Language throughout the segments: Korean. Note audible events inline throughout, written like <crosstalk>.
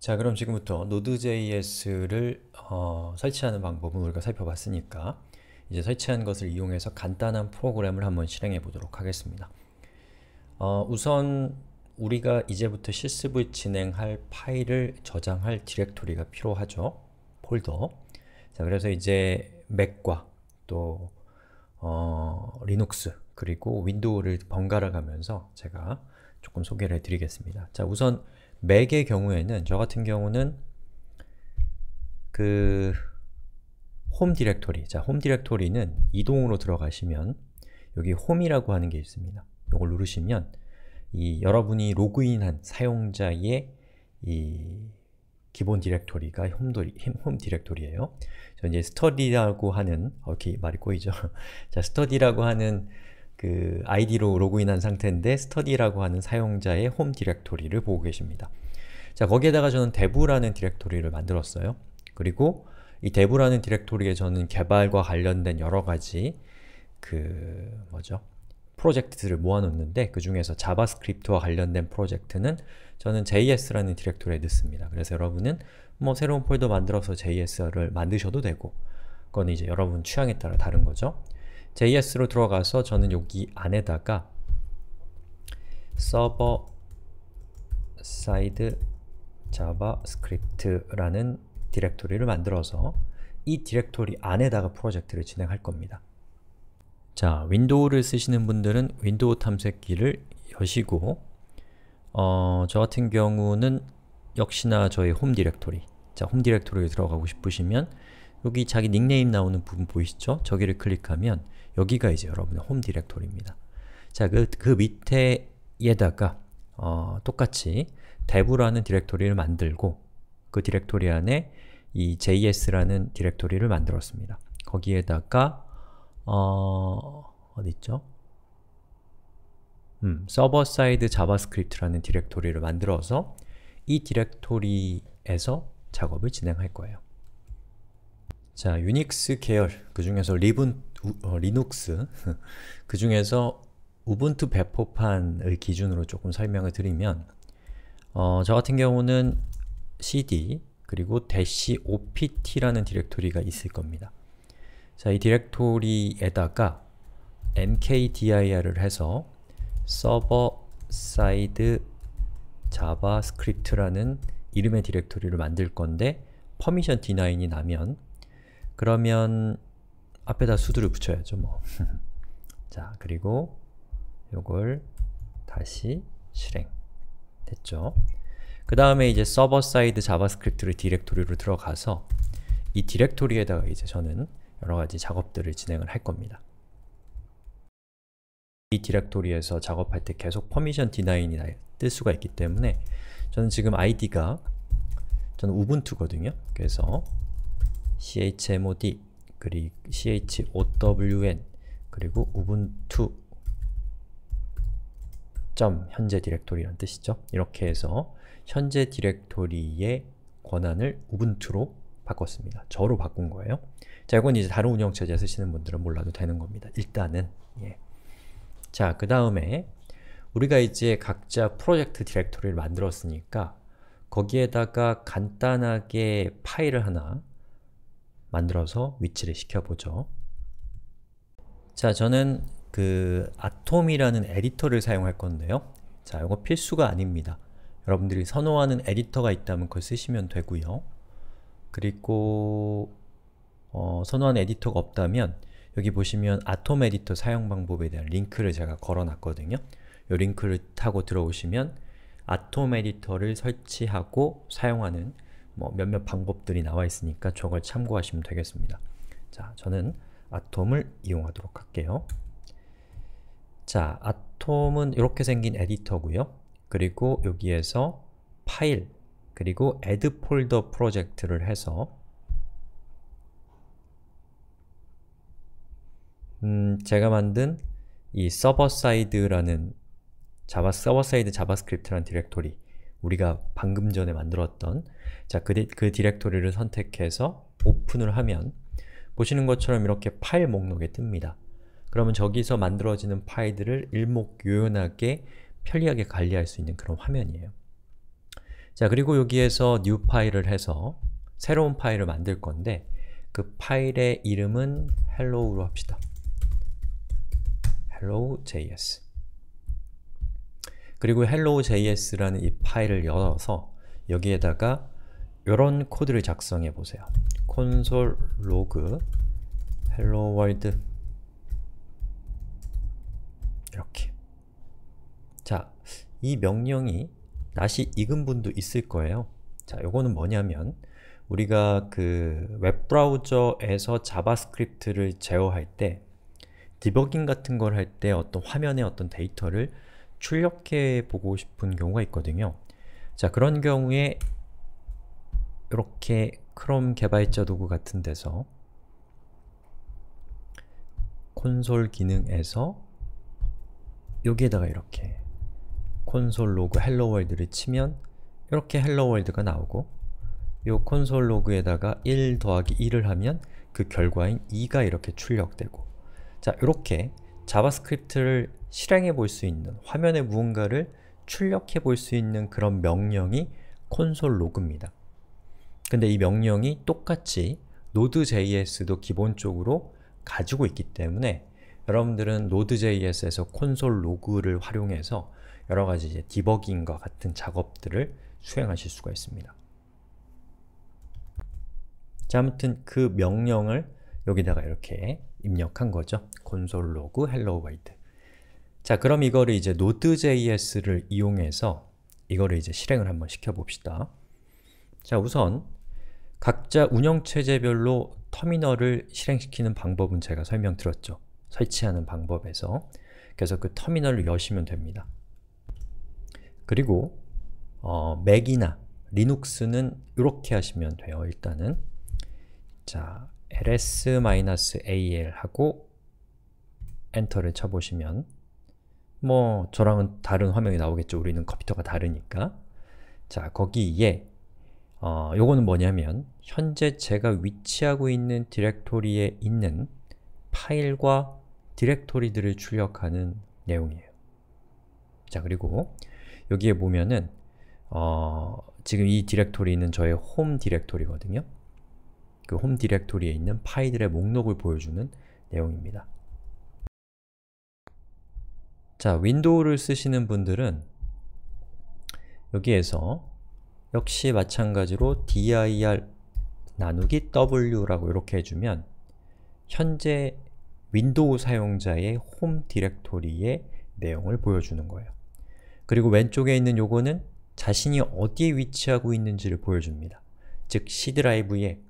자 그럼 지금부터 Node.js를 어, 설치하는 방법은 우리가 살펴봤으니까 이제 설치한 것을 이용해서 간단한 프로그램을 한번 실행해 보도록 하겠습니다. 어, 우선 우리가 이제부터 실습을 진행할 파일을 저장할 디렉토리가 필요하죠. 폴더. 자 그래서 이제 맥과 또 어, 리눅스 그리고 윈도우를 번갈아 가면서 제가 조금 소개를 해드리겠습니다. 자 우선 맥의 경우에는 저 같은 경우는 그 홈 디렉토리 자, 홈 디렉토리는 이동으로 들어가시면 여기 홈이라고 하는 게 있습니다. 이걸 누르시면 이 여러분이 로그인한 사용자의 이 기본 디렉토리가 홈 디렉토리예요. 저 이제 스터디라고 하는 어, 이 말이 꼬이죠. <laughs> 자, 스터디라고 하는 그 아이디로 로그인한 상태인데 스터디라고 하는 사용자의 홈 디렉토리를 보고 계십니다. 자, 거기에다가 저는 dev라는 디렉토리를 만들었어요. 그리고 이 dev라는 디렉토리에 저는 개발과 관련된 여러 가지 그 뭐죠? 프로젝트들을 모아놓는데 그 중에서 자바스크립트와 관련된 프로젝트는 저는 JS라는 디렉토리에 넣습니다. 그래서 여러분은 뭐 새로운 폴더 만들어서 JS를 만드셔도 되고 그건 이제 여러분 취향에 따라 다른 거죠. JS로 들어가서 저는 여기 안에다가 서버 사이드 자바스크립트라는 디렉토리를 만들어서 이 디렉토리 안에다가 프로젝트를 진행할 겁니다. 자, 윈도우를 쓰시는 분들은 윈도우 탐색기를 여시고 어, 저 같은 경우는 역시나 저희 홈 디렉토리 자, 홈 디렉토리에 들어가고 싶으시면 여기 자기 닉네임 나오는 부분 보이시죠? 저기를 클릭하면 여기가 이제 여러분의 홈 디렉토리입니다. 자, 그, 그 밑에에다가 어, 똑같이 dev라는 디렉토리를 만들고 그 디렉토리 안에 이 js라는 디렉토리를 만들었습니다. 거기에다가 어... 어딨죠? 음, 서버 사이드 자바스크립트라는 디렉토리를 만들어서 이 디렉토리에서 작업을 진행할 거예요. 자, 유닉스 계열, 그 중에서 리븐, 어, 리눅스, 그 중에서 우분투 배포판을 기준으로 조금 설명을 드리면 어, 저 같은 경우는 cd 그리고 dash opt라는 디렉토리가 있을 겁니다. 자, 이 디렉토리에다가 mkdir을 해서 서버 사이드 자바스크립트라는 이름의 디렉토리를 만들 건데 퍼미션 d9이 나면 그러면 앞에다 수두를 붙여야죠, 뭐. <laughs> 자, 그리고 요걸 다시 실행. 됐죠? 그 다음에 이제 서버 사이드 자바스크립트를 디렉토리로 들어가서 이 디렉토리에다가 이제 저는 여러가지 작업들을 진행을 할 겁니다. 이 디렉토리에서 작업할 때 계속 퍼미션 디나인이 뜰 수가 있기 때문에 저는 지금 아이디가 저는 우분투거든요. 그래서 chmod 그리고 chown 그리고 ubuntu 현재 디렉토리란 뜻이죠. 이렇게 해서 현재 디렉토리의 권한을 우분 u 로 바꿨습니다. 저로 바꾼 거예요. 자, 이건 이제 다른 운영체제 쓰시는 분들은 몰라도 되는 겁니다. 일단은 예. 자, 그 다음에 우리가 이제 각자 프로젝트 디렉토리를 만들었으니까 거기에다가 간단하게 파일을 하나 만들어서 위치를 시켜보죠. 자, 저는 그 아톰이라는 에디터를 사용할 건데요. 자, 이거 필수가 아닙니다. 여러분들이 선호하는 에디터가 있다면 그걸 쓰시면 되고요. 그리고 어, 선호하는 에디터가 없다면 여기 보시면 아톰 에디터 사용 방법에 대한 링크를 제가 걸어놨거든요. 이 링크를 타고 들어오시면 아톰 에디터를 설치하고 사용하는 뭐 몇몇 방법들이 나와 있으니까 저걸 참고하시면 되겠습니다. 자, 저는 아톰을 이용하도록 할게요. 자, 아톰은 이렇게 생긴 에디터고요. 그리고 여기에서 파일, 그리고 add folder 프로젝트를 해서 음, 제가 만든 이 서버 사이드라는 자바 서버 사이드 자바스크립트라는 디렉토리 우리가 방금 전에 만들었던 자, 그, 디, 그 디렉토리를 선택해서 오픈을 하면 보시는 것처럼 이렇게 파일 목록에 뜹니다. 그러면 저기서 만들어지는 파일들을 일목요연하게 편리하게 관리할 수 있는 그런 화면이에요. 자, 그리고 여기에서 new 파일을 해서 새로운 파일을 만들 건데 그 파일의 이름은 hello로 합시다. hello.js 그리고 hello.js라는 이 파일을 열어서 여기에다가 이런 코드를 작성해 보세요. console log hello world 이렇게 자, 이 명령이 다시 익은 분도 있을 거예요. 자, 요거는 뭐냐면 우리가 그 웹브라우저에서 자바스크립트를 제어할 때 디버깅 같은 걸 할 때 어떤 화면에 어떤 데이터를 출력해 보고 싶은 경우가 있거든요. 자, 그런 경우에 이렇게 크롬 개발자 도구 같은 데서 콘솔 기능에서 여기에다가 이렇게 콘솔 로그 헬로 월드를 치면 이렇게 헬로 월드가 나오고 이 콘솔 로그에다가 1 더하기 1을 하면 그 결과인 2가 이렇게 출력되고 자, 이렇게 자바스크립트를 실행해 볼 수 있는 화면에 무언가를 출력해 볼 수 있는 그런 명령이 콘솔 로그입니다. 근데 이 명령이 똑같이 Node.js도 기본적으로 가지고 있기 때문에 여러분들은 Node.js에서 콘솔 로그를 활용해서 여러가지 이제 디버깅과 같은 작업들을 수행하실 수가 있습니다. 자, 아무튼 그 명령을 여기다가 이렇게 입력한 거죠. console l 자, 그럼 이거를 이제 node.js를 이용해서 이거를 이제 실행을 한번 시켜봅시다. 자, 우선 각자 운영체제별로 터미널을 실행시키는 방법은 제가 설명드렸죠. 설치하는 방법에서 그래서 그 터미널을 여시면 됩니다. 그리고 어, 맥이나 리눅스는 이렇게 하시면 돼요, 일단은. 자, ls-al 하고 엔터를 쳐보시면 뭐 저랑은 다른 화면이 나오겠죠. 우리는 컴퓨터가 다르니까 자, 거기에 어, 요거는 뭐냐면 현재 제가 위치하고 있는 디렉토리에 있는 파일과 디렉토리들을 출력하는 내용이에요. 자, 그리고 여기에 보면은 어, 지금 이 디렉토리는 저의 홈 디렉토리거든요. 그홈 디렉토리에 있는 파일들의 목록을 보여주는 내용입니다. 자, 윈도우를 쓰시는 분들은 여기에서 역시 마찬가지로 dir 나누기 w라고 이렇게 해주면 현재 윈도우 사용자의 홈 디렉토리의 내용을 보여주는 거예요. 그리고 왼쪽에 있는 요거는 자신이 어디에 위치하고 있는지를 보여줍니다. 즉 C 드라이브에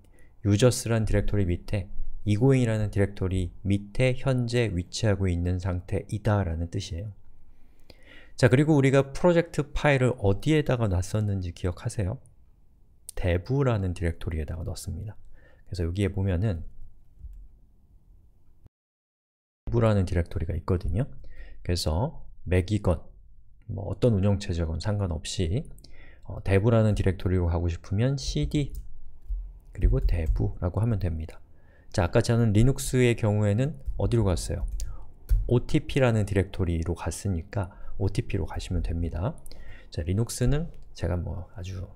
uses란 디렉토리 밑에 egoing이라는 디렉토리 밑에 현재 위치하고 있는 상태이다 라는 뜻이에요. 자, 그리고 우리가 프로젝트 파일을 어디에다가 놨었는지 기억하세요? dev라는 디렉토리에다가 넣었습니다. 그래서 여기에 보면은 dev라는 디렉토리가 있거든요. 그래서 맥이건, 뭐 어떤 운영체제건 상관없이 어, dev라는 디렉토리로 가고 싶으면 cd 그리고 대부라고 하면 됩니다. 자, 아까 저는 리눅스의 경우에는 어디로 갔어요? otp라는 디렉토리로 갔으니까 otp로 가시면 됩니다. 자, 리눅스는 제가 뭐 아주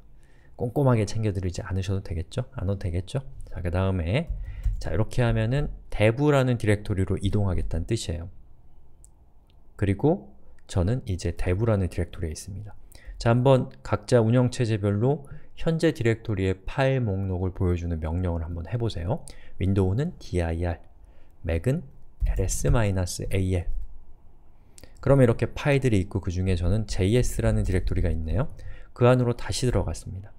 꼼꼼하게 챙겨드리지 않으셔도 되겠죠? 안도 되겠죠? 자, 그 다음에 자, 이렇게 하면은 대부라는 디렉토리로 이동하겠다는 뜻이에요. 그리고 저는 이제 대부라는 디렉토리에 있습니다. 자, 한번 각자 운영체제별로 현재 디렉토리의 파일 목록을 보여주는 명령을 한번 해보세요. 윈도우는 dir, 맥은 ls-al 그러면 이렇게 파일들이 있고 그 중에 저는 js라는 디렉토리가 있네요. 그 안으로 다시 들어갔습니다.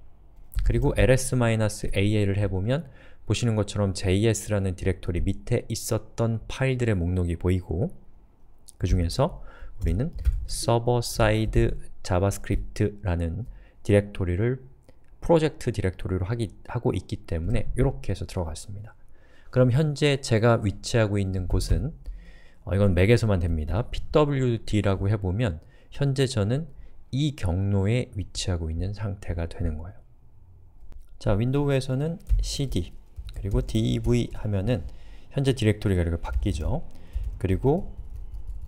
그리고 ls-al을 해보면 보시는 것처럼 js라는 디렉토리 밑에 있었던 파일들의 목록이 보이고 그 중에서 우리는 서버 사이드 자바스크립트라는 디렉토리를 프로젝트 디렉토리로 하기, 하고 있기 때문에 이렇게 해서 들어갔습니다. 그럼 현재 제가 위치하고 있는 곳은 어, 이건 맥에서만 됩니다. pwd라고 해보면 현재 저는 이 경로에 위치하고 있는 상태가 되는 거예요. 자, 윈도우에서는 cd 그리고 dev 하면은 현재 디렉토리가 이렇게 바뀌죠. 그리고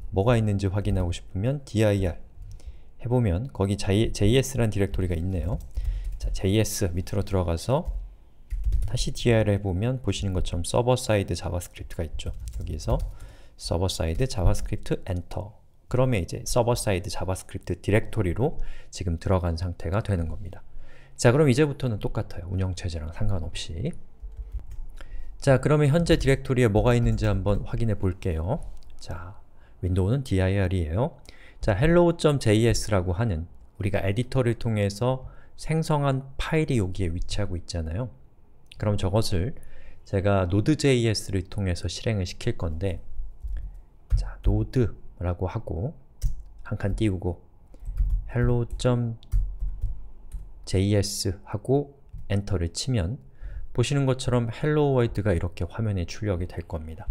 뭐가 있는지 확인하고 싶으면 dir 해보면 거기 js란 디렉토리가 있네요. JS 밑으로 들어가서 다시 DR을 해보면 보시는 것처럼 서버 사이드 자바스크립트가 있죠. 여기에서 서버 사이드 자바스크립트 엔터 그러면 이제 서버 사이드 자바스크립트 디렉토리로 지금 들어간 상태가 되는 겁니다. 자 그럼 이제부터는 똑같아요. 운영체제랑 상관없이 자 그러면 현재 디렉토리에 뭐가 있는지 한번 확인해 볼게요. 자 윈도우는 dir이에요. 자 hello.js라고 하는 우리가 에디터를 통해서 생성한 파일이 여기에 위치하고 있잖아요. 그럼 저것을 제가 node.js를 통해서 실행을 시킬 건데 자, node라고 하고 한 칸 띄우고 hello.js 하고 엔터를 치면 보시는 것처럼 hello world가 이렇게 화면에 출력이 될 겁니다.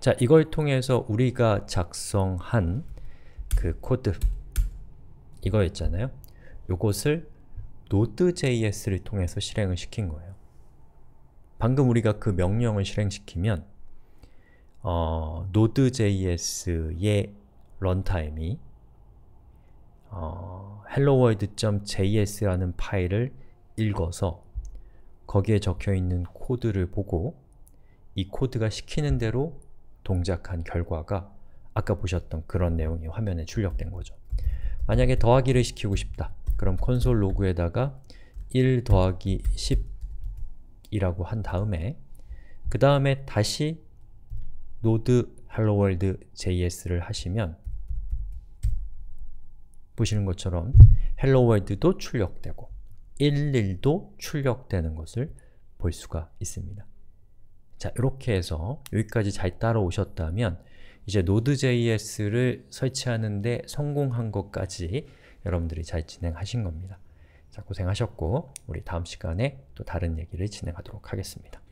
자, 이걸 통해서 우리가 작성한 그 코드 이거 있잖아요. 요것을 node.js를 통해서 실행을 시킨 거예요. 방금 우리가 그 명령을 실행시키면 어, node.js의 런타임이 어, helloworld.js라는 파일을 읽어서 거기에 적혀있는 코드를 보고 이 코드가 시키는 대로 동작한 결과가 아까 보셨던 그런 내용이 화면에 출력된 거죠. 만약에 더하기를 시키고 싶다. 그럼 콘솔 로그에다가 1 더하기 10이라고 한 다음에 그 다음에 다시 노드 helloworld js를 하시면 보시는 것처럼 helloworld도 출력되고 11도 출력되는 것을 볼 수가 있습니다. 자, 이렇게 해서 여기까지 잘 따라오셨다면 이제 Node.js를 설치하는데 성공한 것까지 여러분들이 잘 진행하신 겁니다. 자, 고생하셨고 우리 다음 시간에 또 다른 얘기를 진행하도록 하겠습니다.